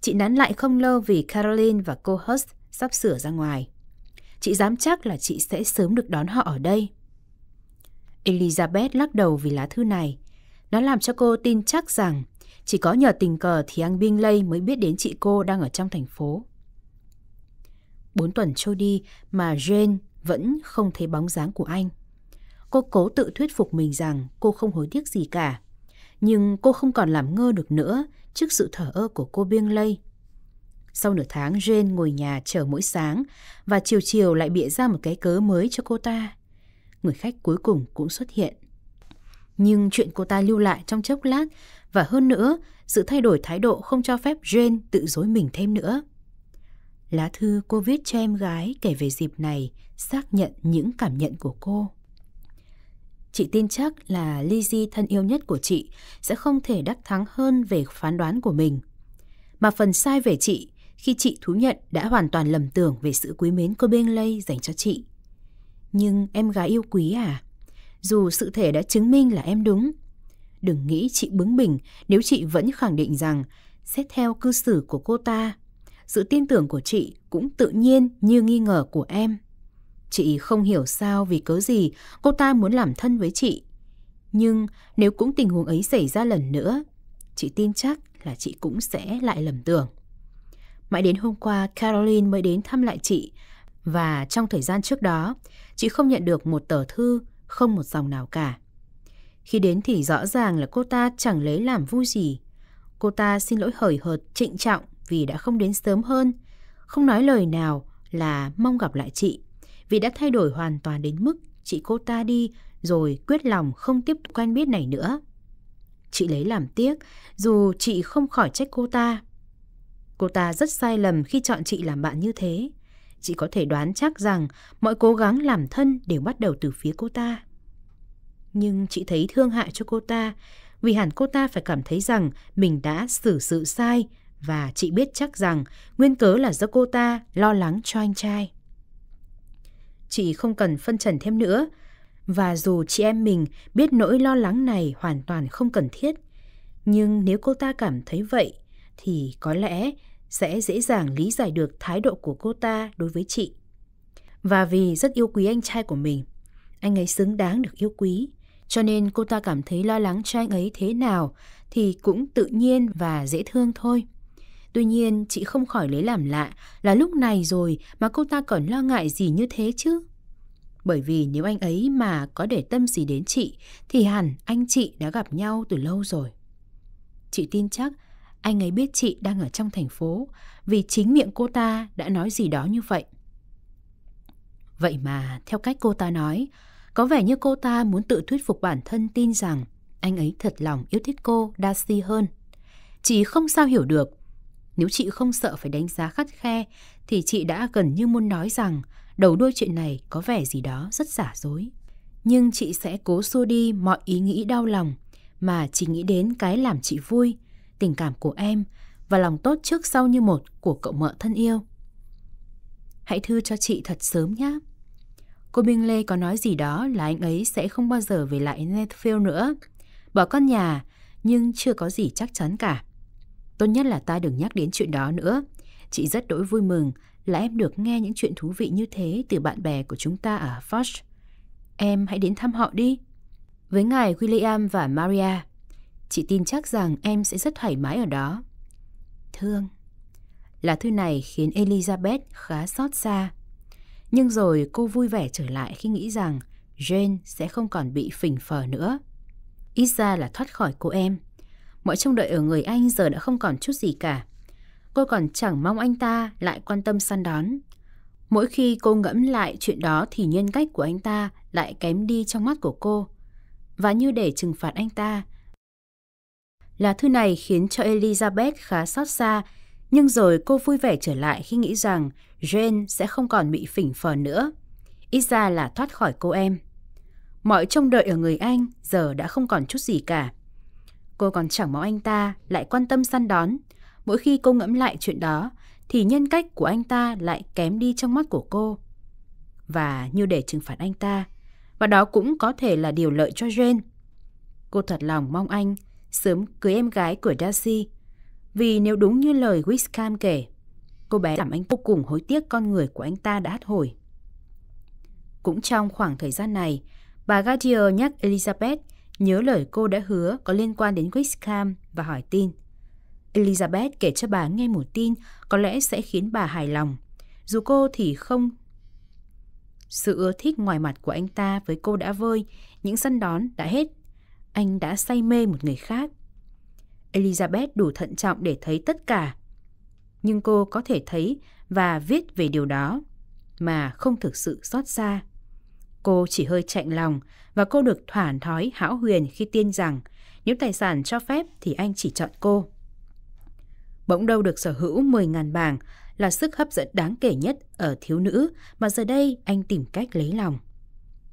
Chị nán lại không lâu vì Caroline và cô Hurst sắp sửa ra ngoài. Chị dám chắc là chị sẽ sớm được đón họ ở đây. Elizabeth lắc đầu vì lá thư này. Nó làm cho cô tin chắc rằng chỉ có nhờ tình cờ thì anh Binh Lây mới biết đến chị cô đang ở trong thành phố. Bốn tuần trôi đi mà Jane vẫn không thấy bóng dáng của anh. Cô cố tự thuyết phục mình rằng cô không hối tiếc gì cả. Nhưng cô không còn làm ngơ được nữa trước sự thở ơ của cô Biên Lây. Sau nửa tháng Jane ngồi nhà chờ mỗi sáng và chiều chiều lại bịa ra một cái cớ mới cho cô ta. Người khách cuối cùng cũng xuất hiện. Nhưng chuyện cô ta lưu lại trong chốc lát và hơn nữa, sự thay đổi thái độ không cho phép Jane tự dối mình thêm nữa. Lá thư cô viết cho em gái kể về dịp này xác nhận những cảm nhận của cô. Chị tin chắc là Lizzie thân yêu nhất của chị sẽ không thể đắc thắng hơn về phán đoán của mình. Mà phần sai về chị khi chị thú nhận đã hoàn toàn lầm tưởng về sự quý mến cô Bingley dành cho chị. Nhưng em gái yêu quý à? dù sự thể đã chứng minh là em đúng. Đừng nghĩ chị bướng bỉnh nếu chị vẫn khẳng định rằng xét theo cư xử của cô ta, sự tin tưởng của chị cũng tự nhiên như nghi ngờ của em. Chị không hiểu sao vì cớ gì cô ta muốn làm thân với chị. Nhưng nếu cũng tình huống ấy xảy ra lần nữa, chị tin chắc là chị cũng sẽ lại lầm tưởng. Mãi đến hôm qua Caroline mới đến thăm lại chị và trong thời gian trước đó, chị không nhận được một tờ thư không một dòng nào cả. Khi đến thì rõ ràng là cô ta chẳng lấy làm vui gì. Cô ta xin lỗi hời hợt trịnh trọng vì đã không đến sớm hơn, không nói lời nào là mong gặp lại chị, vì đã thay đổi hoàn toàn đến mức chị cô ta đi rồi quyết lòng không tiếp tục quen biết này nữa. Chị lấy làm tiếc, dù chị không khỏi trách cô ta. Cô ta rất sai lầm khi chọn chị làm bạn như thế chị có thể đoán chắc rằng mọi cố gắng làm thân đều bắt đầu từ phía cô ta. Nhưng chị thấy thương hại cho cô ta, vì hẳn cô ta phải cảm thấy rằng mình đã xử sự sai và chị biết chắc rằng nguyên cớ là do cô ta lo lắng cho anh trai. Chị không cần phân trần thêm nữa, và dù chị em mình biết nỗi lo lắng này hoàn toàn không cần thiết, nhưng nếu cô ta cảm thấy vậy thì có lẽ sẽ dễ dàng lý giải được thái độ của cô ta đối với chị. Và vì rất yêu quý anh trai của mình, anh ấy xứng đáng được yêu quý, cho nên cô ta cảm thấy lo lắng cho anh ấy thế nào thì cũng tự nhiên và dễ thương thôi. Tuy nhiên, chị không khỏi lấy làm lạ là lúc này rồi mà cô ta còn lo ngại gì như thế chứ. Bởi vì nếu anh ấy mà có để tâm gì đến chị thì hẳn anh chị đã gặp nhau từ lâu rồi. Chị tin chắc anh ấy biết chị đang ở trong thành phố vì chính miệng cô ta đã nói gì đó như vậy. Vậy mà, theo cách cô ta nói, có vẻ như cô ta muốn tự thuyết phục bản thân tin rằng anh ấy thật lòng yêu thích cô Darcy hơn. Chị không sao hiểu được. Nếu chị không sợ phải đánh giá khắt khe thì chị đã gần như muốn nói rằng đầu đuôi chuyện này có vẻ gì đó rất giả dối. Nhưng chị sẽ cố xua đi mọi ý nghĩ đau lòng mà chỉ nghĩ đến cái làm chị vui – tình cảm của em và lòng tốt trước sau như một của cậu mợ thân yêu. Hãy thư cho chị thật sớm nhé. Cô Minh Lê có nói gì đó là anh ấy sẽ không bao giờ về lại Netfield nữa. Bỏ con nhà, nhưng chưa có gì chắc chắn cả. Tốt nhất là ta đừng nhắc đến chuyện đó nữa. Chị rất đỗi vui mừng là em được nghe những chuyện thú vị như thế từ bạn bè của chúng ta ở Foch. Em hãy đến thăm họ đi. Với ngài William và Maria, Chị tin chắc rằng em sẽ rất thoải mái ở đó. Thương. Lá thư này khiến Elizabeth khá xót xa. Nhưng rồi cô vui vẻ trở lại khi nghĩ rằng Jane sẽ không còn bị phỉnh phờ nữa. Ít ra là thoát khỏi cô em. Mọi trông đợi ở người anh giờ đã không còn chút gì cả. Cô còn chẳng mong anh ta lại quan tâm săn đón. Mỗi khi cô ngẫm lại chuyện đó thì nhân cách của anh ta lại kém đi trong mắt của cô. Và như để trừng phạt anh ta, Lá thư này khiến cho Elizabeth khá xót xa, nhưng rồi cô vui vẻ trở lại khi nghĩ rằng Jane sẽ không còn bị phỉnh phờ nữa. Ít ra là thoát khỏi cô em. Mọi trông đợi ở người anh giờ đã không còn chút gì cả. Cô còn chẳng mong anh ta lại quan tâm săn đón. Mỗi khi cô ngẫm lại chuyện đó, thì nhân cách của anh ta lại kém đi trong mắt của cô. Và như để trừng phạt anh ta, và đó cũng có thể là điều lợi cho Jane. Cô thật lòng mong anh sớm cưới em gái của Darcy. Vì nếu đúng như lời Wiscam kể, cô bé làm anh vô cùng hối tiếc con người của anh ta đã hắt hồi. Cũng trong khoảng thời gian này, bà Gadier nhắc Elizabeth nhớ lời cô đã hứa có liên quan đến Wiscam và hỏi tin. Elizabeth kể cho bà nghe một tin có lẽ sẽ khiến bà hài lòng. Dù cô thì không sự ưa thích ngoài mặt của anh ta với cô đã vơi, những săn đón đã hết anh đã say mê một người khác. Elizabeth đủ thận trọng để thấy tất cả, nhưng cô có thể thấy và viết về điều đó mà không thực sự xót xa. Cô chỉ hơi chạnh lòng và cô được thỏa thói hão huyền khi tin rằng nếu tài sản cho phép thì anh chỉ chọn cô. Bỗng đâu được sở hữu 10.000 bảng là sức hấp dẫn đáng kể nhất ở thiếu nữ mà giờ đây anh tìm cách lấy lòng.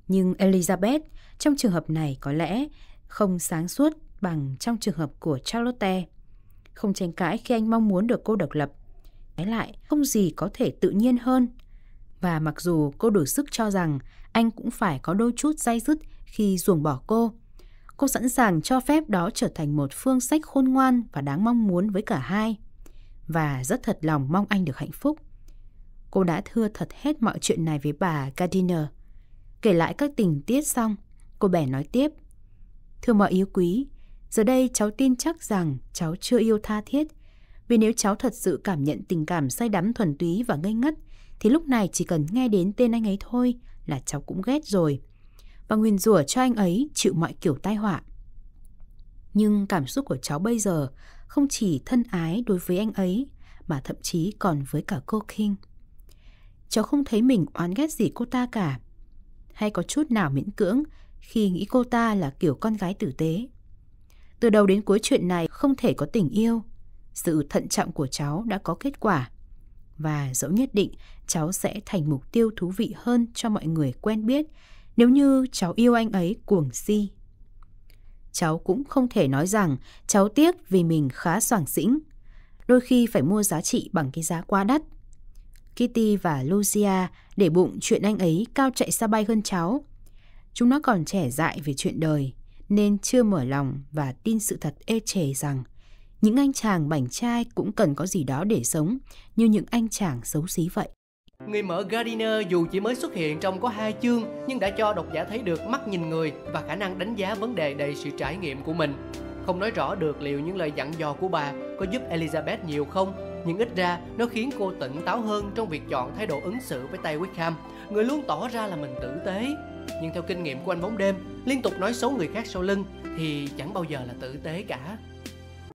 Nhưng Elizabeth, trong trường hợp này có lẽ không sáng suốt bằng trong trường hợp của Charlotte. Không tranh cãi khi anh mong muốn được cô độc lập. Trái lại, không gì có thể tự nhiên hơn. Và mặc dù cô đủ sức cho rằng anh cũng phải có đôi chút day dứt khi ruồng bỏ cô, cô sẵn sàng cho phép đó trở thành một phương sách khôn ngoan và đáng mong muốn với cả hai. Và rất thật lòng mong anh được hạnh phúc. Cô đã thưa thật hết mọi chuyện này với bà Gardiner. Kể lại các tình tiết xong, cô bẻ nói tiếp. Thưa mọi yêu quý, giờ đây cháu tin chắc rằng cháu chưa yêu tha thiết, vì nếu cháu thật sự cảm nhận tình cảm say đắm thuần túy và ngây ngất, thì lúc này chỉ cần nghe đến tên anh ấy thôi là cháu cũng ghét rồi. Và nguyền rủa cho anh ấy chịu mọi kiểu tai họa. Nhưng cảm xúc của cháu bây giờ không chỉ thân ái đối với anh ấy, mà thậm chí còn với cả cô King. Cháu không thấy mình oán ghét gì cô ta cả. Hay có chút nào miễn cưỡng khi nghĩ cô ta là kiểu con gái tử tế. Từ đầu đến cuối chuyện này không thể có tình yêu. Sự thận trọng của cháu đã có kết quả. Và dẫu nhất định cháu sẽ thành mục tiêu thú vị hơn cho mọi người quen biết nếu như cháu yêu anh ấy cuồng si. Cháu cũng không thể nói rằng cháu tiếc vì mình khá soàng xĩnh. Đôi khi phải mua giá trị bằng cái giá quá đắt. Kitty và Lucia để bụng chuyện anh ấy cao chạy xa bay hơn cháu Chúng nó còn trẻ dại về chuyện đời nên chưa mở lòng và tin sự thật ê chề rằng những anh chàng bảnh trai cũng cần có gì đó để sống như những anh chàng xấu xí vậy. Người mở Gardiner dù chỉ mới xuất hiện trong có hai chương nhưng đã cho độc giả thấy được mắt nhìn người và khả năng đánh giá vấn đề đầy sự trải nghiệm của mình. Không nói rõ được liệu những lời dặn dò của bà có giúp Elizabeth nhiều không, nhưng ít ra nó khiến cô tỉnh táo hơn trong việc chọn thái độ ứng xử với Tay Wickham, người luôn tỏ ra là mình tử tế, nhưng theo kinh nghiệm của anh bóng đêm liên tục nói xấu người khác sau lưng thì chẳng bao giờ là tử tế cả